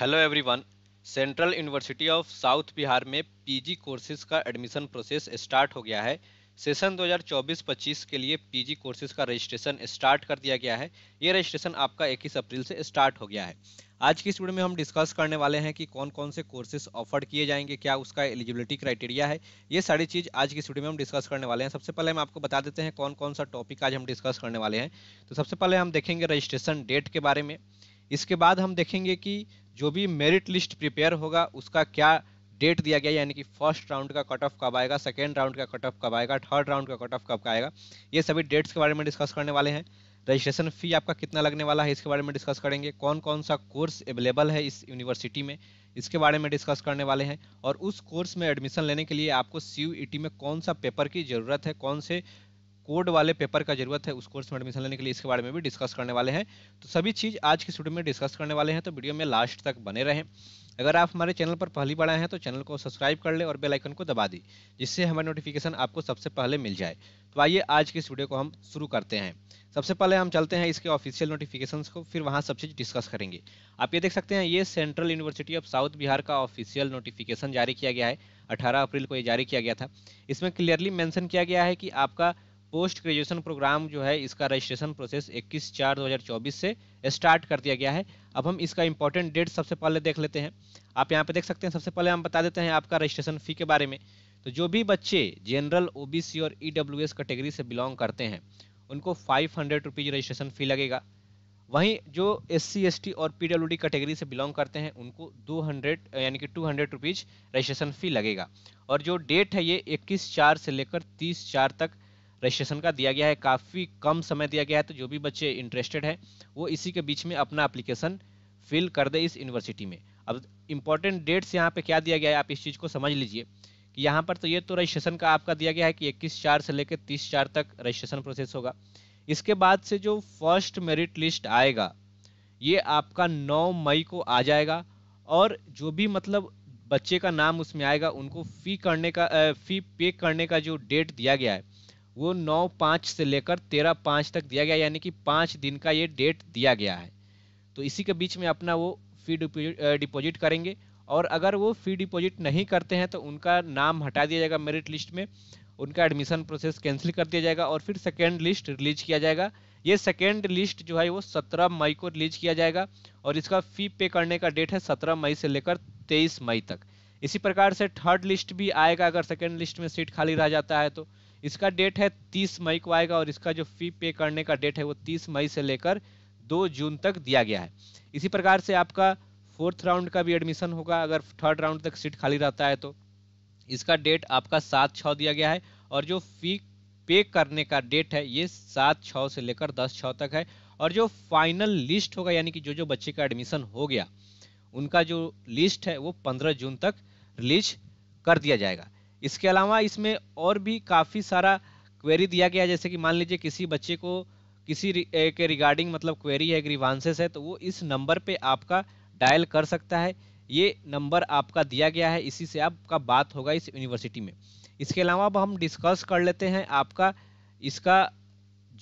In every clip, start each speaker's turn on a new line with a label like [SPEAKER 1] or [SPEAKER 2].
[SPEAKER 1] hello everyone Central University of South Bihar में PG courses का admission process start हो गया है सेशन 2024-25 के लिए पीजी कोर्सेज का रजिस्ट्रेशन स्टार्ट कर दिया गया है ये रजिस्ट्रेशन आपका 21 अप्रैल से स्टार्ट हो गया है आज की इस वीडियो में हम डिस्कस करने वाले हैं कि कौन कौन से कोर्सेज ऑफर किए जाएंगे क्या उसका एलिजिबिलिटी क्राइटेरिया है ये सारी चीज़ आज की इस वीडियो में हम डिस्कस करने वाले हैं सबसे पहले हम आपको बता देते हैं कौन कौन सा टॉपिक आज हम डिस्कस करने वाले हैं तो सबसे पहले हम देखेंगे रजिस्ट्रेशन डेट के बारे में इसके बाद हम देखेंगे कि जो भी मेरिट लिस्ट प्रिपेयर होगा उसका क्या डेट दिया गया यानी कि फर्स्ट राउंड का कट ऑफ कब आएगा सेकेंड राउंड का कट ऑफ कब आएगा थर्ड राउंड का कट ऑफ कब आएगा ये सभी डेट्स के बारे में डिस्कस करने वाले हैं रजिस्ट्रेशन फ़ी आपका कितना लगने वाला है इसके बारे में डिस्कस करेंगे कौन कौन सा कोर्स अवेलेबल है इस यूनिवर्सिटी में इसके बारे में डिस्कस करने वाले हैं और उस कोर्स में एडमिशन लेने के लिए आपको सी में कौन सा पेपर की ज़रूरत है कौन से कोड वाले पेपर का जरूरत है उस कोर्स में एडमिशन लेने के लिए इसके बारे में भी डिस्कस करने वाले हैं तो सभी चीज़ आज की वीडियो में डिस्कस करने वाले हैं तो वीडियो में लास्ट तक बने रहें अगर आप हमारे चैनल पर पहली बार आए हैं तो चैनल को सब्सक्राइब कर ले और बेल आइकन को दबा दी जिससे हमारे नोटिफिकेशन आपको सबसे पहले मिल जाए तो आइए आज की इस वीडियो को हम शुरू करते हैं सबसे पहले हम चलते हैं इसके ऑफिशियल नोटिफिकेशंस को फिर वहाँ सब चीज़ डिस्कस करेंगे आप ये देख सकते हैं ये Central University of South Bihar का ऑफिशियल नोटिफिकेशन जारी किया गया है 18 अप्रैल को ये जारी किया गया था इसमें क्लियरली मेंशन किया गया है कि आपका पोस्ट ग्रेजुएशन प्रोग्राम जो है इसका रजिस्ट्रेशन प्रोसेस 21 चार 2024 से स्टार्ट कर दिया गया है अब हम इसका इंपॉर्टेंट डेट सबसे पहले देख लेते हैं आप यहाँ पे देख सकते हैं सबसे पहले हम बता देते हैं आपका रजिस्ट्रेशन फ़ी के बारे में तो जो भी बच्चे जनरल ओ और ई e कैटेगरी से बिलोंग करते हैं उनको फाइव हंड्रेड रजिस्ट्रेशन फ़ी लगेगा वहीं जो एस सी और पी कैटेगरी से बिलोंग करते हैं उनको 200 यानी कि टू हंड्रेड रजिस्ट्रेशन फ़ी लगेगा और जो डेट है ये 21 चार से लेकर 30 चार तक रजिस्ट्रेशन का दिया गया है काफ़ी कम समय दिया गया है तो जो भी बच्चे इंटरेस्टेड हैं वो इसी के बीच में अपना अप्लीकेशन फिल कर दे इस यूनिवर्सिटी में अब इम्पॉर्टेंट डेट्स यहाँ पे क्या दिया गया है आप इस चीज़ को समझ लीजिए कि यहाँ पर तो ये तो रजिस्ट्रेशन का आपका दिया गया है कि इक्कीस चार से लेकर तीस चार तक रजिस्ट्रेशन प्रोसेस होगा इसके बाद से जो फर्स्ट मेरिट लिस्ट आएगा ये आपका नौ मई को आ जाएगा और जो भी मतलब बच्चे का नाम उसमें आएगा उनको फ़ी करने का फ़ी पे करने का जो डेट दिया गया है वो नौ पाँच से लेकर तेरह पाँच तक दिया गया यानी कि पाँच दिन का ये डेट दिया गया है तो इसी के बीच में अपना वो फी डिपॉजिट करेंगे और अगर वो फ़ी डिपॉजिट नहीं करते हैं तो उनका नाम हटा दिया जाएगा मेरिट लिस्ट में उनका एडमिशन प्रोसेस कैंसिल कर दिया जाएगा और फिर सेकेंड लिस्ट रिलीज किया जाएगा ये सेकेंड लिस्ट जो है वो सत्रह मई को रिलीज किया जाएगा और इसका फ़ी पे करने का डेट है सत्रह मई से लेकर तेईस मई तक इसी प्रकार से थर्ड लिस्ट भी आएगा अगर सेकेंड लिस्ट में सीट खाली रह जाता है तो इसका डेट है तीस मई को आएगा और इसका जो फी पे करने का डेट है वो तीस मई से लेकर दो जून तक दिया गया है इसी प्रकार से आपका फोर्थ राउंड का भी एडमिशन होगा अगर थर्ड राउंड तक सीट खाली रहता है तो इसका डेट आपका सात छः दिया गया है और जो फी पे करने का डेट है ये सात छः से लेकर दस छः तक है और जो फाइनल लिस्ट होगा यानी कि जो जो बच्चे का एडमिशन हो गया उनका जो लिस्ट है वो पंद्रह जून तक रिलीज कर दिया जाएगा इसके अलावा इसमें और भी काफ़ी सारा क्वेरी दिया गया जैसे कि मान लीजिए किसी बच्चे को किसी के रिगार्डिंग मतलब क्वेरी है ग्रीवांसेस है तो वो इस नंबर पे आपका डायल कर सकता है ये नंबर आपका दिया गया है इसी से आपका बात होगा इस यूनिवर्सिटी में इसके अलावा अब हम डिस्कस कर लेते हैं आपका इसका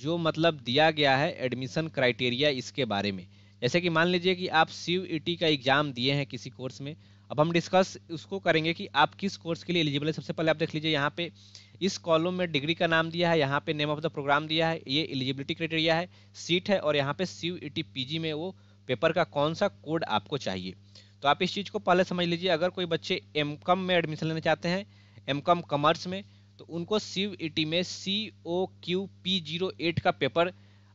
[SPEAKER 1] जो मतलब दिया गया है एडमिशन क्राइटेरिया इसके बारे में जैसे कि मान लीजिए कि आप सी e का एग्ज़ाम दिए हैं किसी कोर्स में अब हम डिस्कस उसको करेंगे कि आप किस कोर्स के लिए एलिजिबल है सबसे पहले आप देख लीजिए यहाँ पे इस कॉलम में डिग्री का नाम दिया है यहाँ पे नेम ऑफ द प्रोग्राम दिया है ये एलिजिबिलिटी क्राइटेरिया है सीट है और यहाँ पे सी ई जी में वो पेपर का कौन सा कोड आपको चाहिए तो आप इस चीज़ को पहले समझ लीजिए अगर कोई बच्चे एम में एडमिशन लेना चाहते हैं एम कॉम कॉमर्स में तो उनको सी e में C O Q P zero eight का पेपर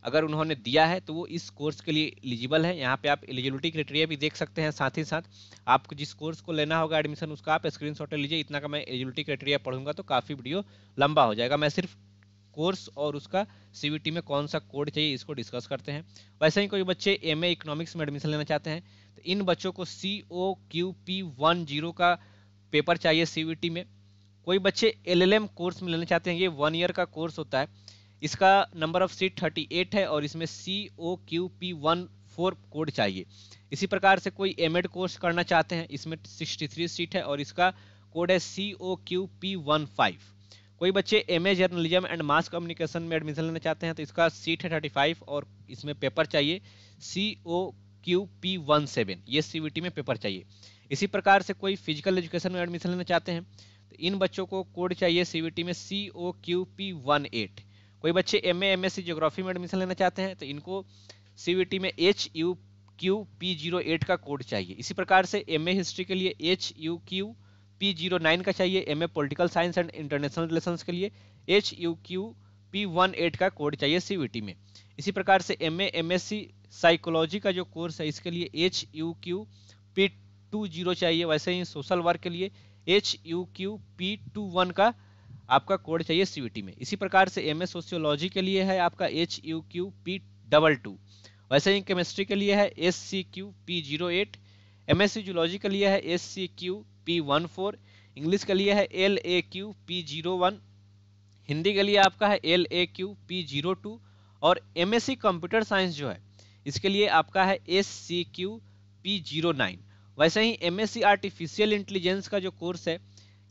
[SPEAKER 1] अगर उन्होंने दिया है तो वो इस कोर्स के लिए एलिजिबल है यहाँ पे आप एलिजिबिलिटी क्राइटेरिया भी देख सकते हैं साथ ही साथ आपको जिस कोर्स को लेना होगा एडमिशन उसका आप स्क्रीन शॉट लीजिए इतना का मैं एलिजिबिलिटी क्राइटेरिया पढ़ूंगा तो काफ़ी वीडियो लंबा हो जाएगा मैं सिर्फ कोर्स और उसका सी में कौन सा कोड चाहिए इसको डिस्कस करते हैं वैसे ही कोई बच्चे एम इकोनॉमिक्स में एडमिशन लेना चाहते हैं तो इन बच्चों को C O Q P one zero का पेपर चाहिए सी में कोई बच्चे एल कोर्स में लेना चाहते हैं ये वन ईयर का कोर्स होता है इसका number of seat thirty eight है और इसमें C O Q P one four code चाहिए इसी प्रकार से कोई एम एड कोर्स करना चाहते हैं इसमें सिक्सटी थ्री सीट है और इसका कोड है C O Q P one five कोई बच्चे M A journalism and mass communication में एडमिशन लेना चाहते हैं तो इसका सीट है थर्टी फाइव और इसमें पेपर चाहिए C O Q P one seven ये सी वी टी में पेपर चाहिए इसी प्रकार से कोई फिजिकल एजुकेशन में एडमिशन लेना चाहते हैं तो इन बच्चों को कोड चाहिए सी वी टी में C O Q P one eight वही बच्चे M A M S C geography में एडमिशन लेना चाहते हैं तो इनको सी में H U Q P zero eight का कोड चाहिए इसी प्रकार से एम ए हिस्ट्री के लिए H U Q P zero nine का चाहिए M A political science and international relation के लिए H U Q P one eight का कोड चाहिए सी में इसी प्रकार से M A M S C psychology का जो कोर्स है इसके लिए H U Q P two zero चाहिए वैसे ही सोशल वर्क के लिए H U Q P two one का आपका कोड चाहिए सीवीटी में इसी प्रकार से एम सोशियोलॉजी के लिए है आपका H U Q P double two वैसे ही केमिस्ट्री के लिए है S C Q P zero eight M S C zoology के लिए है S C Q P one four English के लिए है L A Q P zero one Hindi के लिए आपका है L A Q P zero two और M S C computer science जो है इसके लिए आपका है S C Q P zero nine वैसे ही M S C artificial intelligence का जो कोर्स है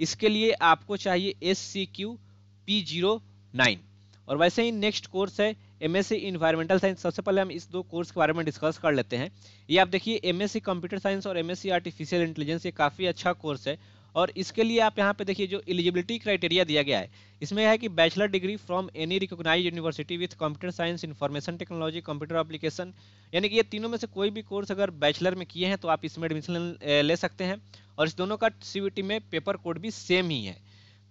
[SPEAKER 1] इसके लिए आपको चाहिए S C Q P zero nine और वैसे ही नेक्स्ट कोर्स है M S C environmental science सबसे पहले हम इस दो कोर्स के बारे में डिस्कस कर लेते हैं ये आप देखिए M S C computer science और M S C artificial intelligence ये काफ़ी अच्छा कोर्स है और इसके लिए आप यहाँ पे देखिए जो एलिजिबिलिटी क्राइटेरिया दिया गया है इसमें है कि bachelor degree from any recognise university with computer science information technology computer application यानी कि ये तीनों में से कोई भी कोर्स अगर बैचलर में किए हैं तो आप इसमें एडमिशन ले सकते हैं और इस दोनों का सी में पेपर कोड भी सेम ही है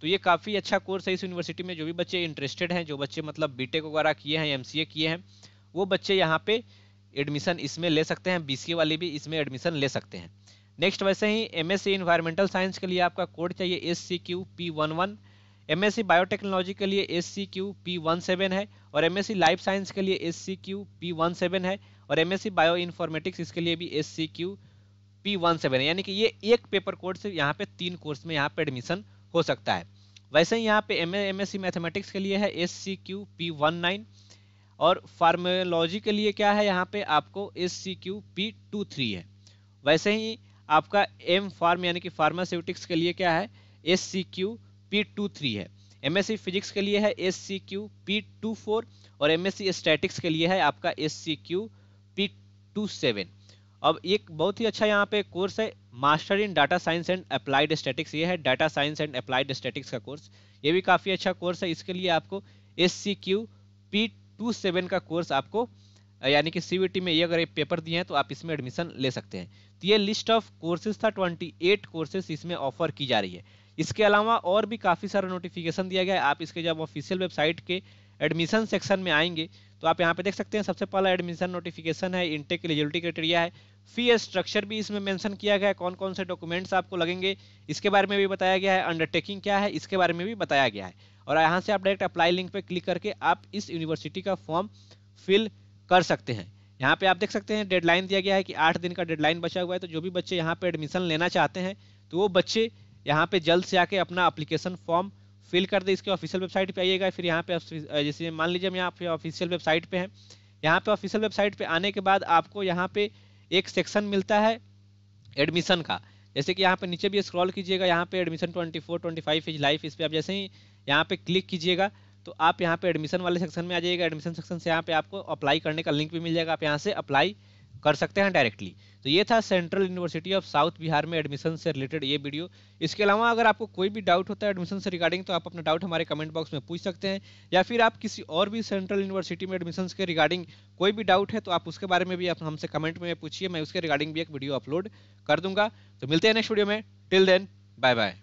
[SPEAKER 1] तो ये काफ़ी अच्छा कोर्स है इस यूनिवर्सिटी में जो भी बच्चे इंटरेस्टेड हैं जो बच्चे मतलब टेक वगैरह किए हैं एम किए हैं वो बच्चे यहाँ पे एडमिशन इसमें ले सकते हैं बी वाले भी इसमें एडमिशन ले सकते हैं नेक्स्ट वैसे ही एम एस साइंस के लिए आपका कोड चाहिए S C Q P one one M S biotechnology के लिए S C Q P one seven है और एम एस लाइफ साइंस के लिए S C Q P one seven है और एम एस बायो इन्फॉर्मेटिक्स इसके लिए भी S C Q P one seven यानी कि ये एक पेपर कोड से यहाँ पे तीन कोर्स में यहाँ पे एडमिशन हो सकता है वैसे ही यहाँ पे M M S C mathematics के लिए है S C Q P one nine और फार्मोलॉजी के लिए क्या है यहाँ पे आपको S C Q P two three है वैसे ही आपका एम फार्म यानी कि फार्मास्यूटिक्स के लिए क्या है S C Q P two three M M S सी फिजिक्स के लिए है S C Q P two four और एम एस सी स्टैटिक्स के लिए है आपका S C Q P two seven अब एक बहुत ही अच्छा यहाँ पे कोर्स है master in data science and applied statistics ये है data science and applied statistics का कोर्स ये भी काफ़ी अच्छा कोर्स है इसके लिए आपको S C Q P two seven का कोर्स आपको यानी कि सी में ये अगर ये पेपर दिए हैं तो आप इसमें एडमिशन ले सकते हैं तो ये लिस्ट ऑफ कोर्सेज था ट्वेंटी एट कोर्सेज इसमें ऑफर की जा रही है इसके अलावा और भी काफ़ी सारा नोटिफिकेशन दिया गया है आप इसके जब ऑफिशियल वेबसाइट के एडमिशन सेक्शन में आएंगे तो आप यहाँ पे देख सकते हैं सबसे पहला एडमिशन नोटिफिकेशन है इंटेक एलिजिबिलिटी क्राइटेरिया है फी स्ट्रक्चर भी इसमें मेंशन किया गया है कौन कौन से डॉक्यूमेंट्स आपको लगेंगे इसके बारे में भी बताया गया है अंडरटेकिंग क्या है इसके बारे में भी बताया गया है और यहाँ से आप डायरेक्ट अप्लाई लिंक पर क्लिक करके आप इस यूनिवर्सिटी का फॉर्म फिल कर सकते हैं यहाँ पे आप देख सकते हैं डेडलाइन दिया गया है कि आठ दिन का डेडलाइन बचा हुआ है तो जो भी बच्चे यहाँ पे एडमिशन लेना चाहते हैं तो वो बच्चे यहाँ पे जल्द से आके अपना अप्लीकेशन फॉर्म फिल कर दे इसके ऑफिशियल वेबसाइट पे आइएगा फिर यहाँ पे जैसे मान लीजिए हम यहाँ पे ऑफिशियल वेबसाइट पे हैं यहाँ पे ऑफिशियल वेबसाइट पे आने के बाद आपको यहाँ पे एक सेक्शन मिलता है एडमिशन का जैसे कि यहाँ पे नीचे भी स्क्रॉल कीजिएगा यहाँ पे एडमिशन 24, 25 इज लाइफ इस पर आप जैसे ही यहाँ पे क्लिक कीजिएगा तो आप यहाँ पे एडमिशन वाले सेक्शन में आ जाइएगा एडमिशन सेक्शन से यहाँ पे आपको अप्लाई करने का लिंक भी मिल जाएगा आप यहाँ से अप्लाई कर सकते हैं डायरेक्टली तो ये था Central University of South Bihar में एडमिशन से रिलेटेड ये वीडियो इसके अलावा अगर आपको कोई भी डाउट होता है एडमिशन से रिगार्डिंग तो आप अपना डाउट हमारे कमेंट बॉक्स में पूछ सकते हैं या फिर आप किसी और भी सेंट्रल यूनिवर्सिटी में एडमिशन के रिगार्डिंग कोई भी डाउट है तो आप उसके बारे में भी आप हमसे कमेंट में पूछिए मैं उसके रिगार्डिंग भी एक वीडियो अपलोड कर दूंगा तो मिलते हैं नेक्स्ट वीडियो में टिल देन बाय बाय